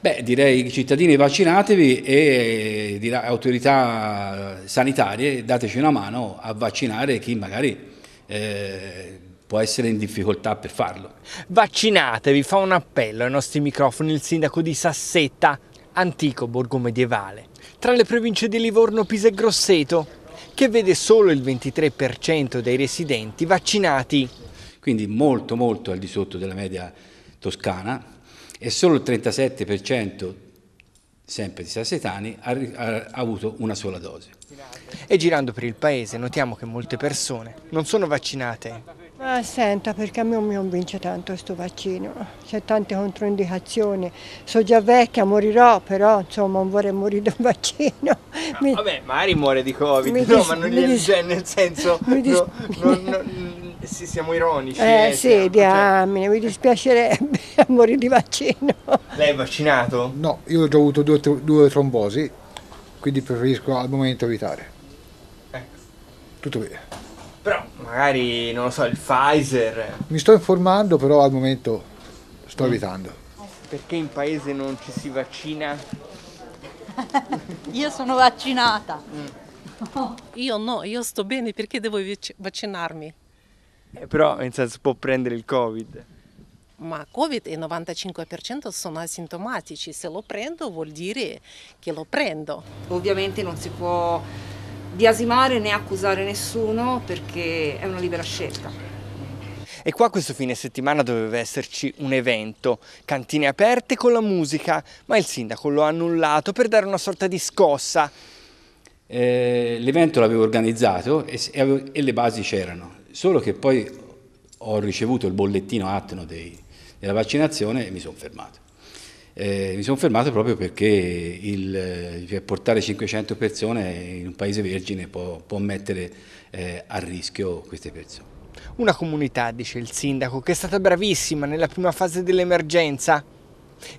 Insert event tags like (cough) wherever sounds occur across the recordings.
Beh, direi cittadini vaccinatevi e dirà, autorità sanitarie dateci una mano a vaccinare chi magari eh, può essere in difficoltà per farlo. Vaccinatevi, fa un appello ai nostri microfoni il sindaco di Sassetta, antico borgo medievale, tra le province di Livorno, Pisa e Grosseto, che vede solo il 23% dei residenti vaccinati. Quindi molto molto al di sotto della media toscana e solo il 37% sempre di sassetani ha, ha avuto una sola dose. E girando per il paese notiamo che molte persone non sono vaccinate. Ma senta, perché a me non mi convince tanto questo vaccino, c'è tante controindicazioni, sono già vecchia, morirò, però insomma non vorrei morire da vaccino. Ah, (laughs) mi... Vabbè, magari muore di Covid, no, ma non gli dis... nel senso... Mi dis... no, no, no, sì, siamo ironici. Eh, eh sì, siamo, diamine, cioè... mi dispiacerebbe (laughs) morire di vaccino. Lei è vaccinato? No, io ho già avuto due, due trombosi, quindi preferisco al momento evitare. Ecco. Tutto bene. Però magari, non lo so, il Pfizer. Eh. Mi sto informando, però al momento sto mm. evitando. Perché in paese non ci si vaccina? io sono vaccinata. Mm. (laughs) Io no, io sto bene perché devo vaccinarmi. Eh, però in senso può prendere il covid. Ma Covid il 95% sono asintomatici, se lo prendo vuol dire che lo prendo. Ovviamente non si può biasimare né accusare nessuno perché è una libera scelta. E qua questo fine settimana doveva esserci un evento, cantine aperte con la musica, ma il sindaco lo ha annullato per dare una sorta di scossa. Eh, l'evento l'avevo organizzato e, e le basi c'erano, Solo che poi ho ricevuto il bollettino atno dei, della vaccinazione e mi sono fermato. Eh, mi sono fermato proprio perché il, eh, cioè portare 500 persone in un paese vergine può, può mettere eh, a rischio queste persone. Una comunità, dice il sindaco, che è stata bravissima nella prima fase dell'emergenza.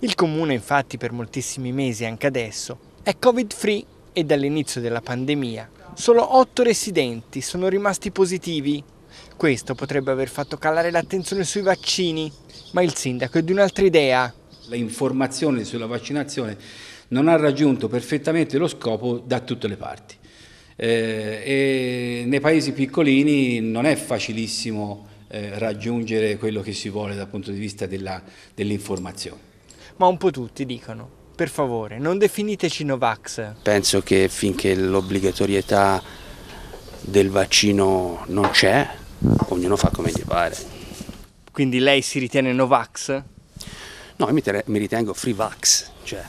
Il comune infatti per moltissimi mesi, anche adesso, è covid free e dall'inizio della pandemia solo 8 residenti sono rimasti positivi questo potrebbe aver fatto calare l'attenzione sui vaccini, ma il sindaco è di un'altra idea. Le informazioni sulla vaccinazione non ha raggiunto perfettamente lo scopo da tutte le parti. Eh, nei paesi piccolini non è facilissimo eh, raggiungere quello che si vuole dal punto di vista dell'informazione. ma un po' tutti dicono, per favore, non definiteci Novax. Penso che finché l'obbligatorietà del vaccino non c'è, ognuno fa come gli pare. Quindi lei si ritiene Novax? No, io mi, mi ritengo Free Vax, cioè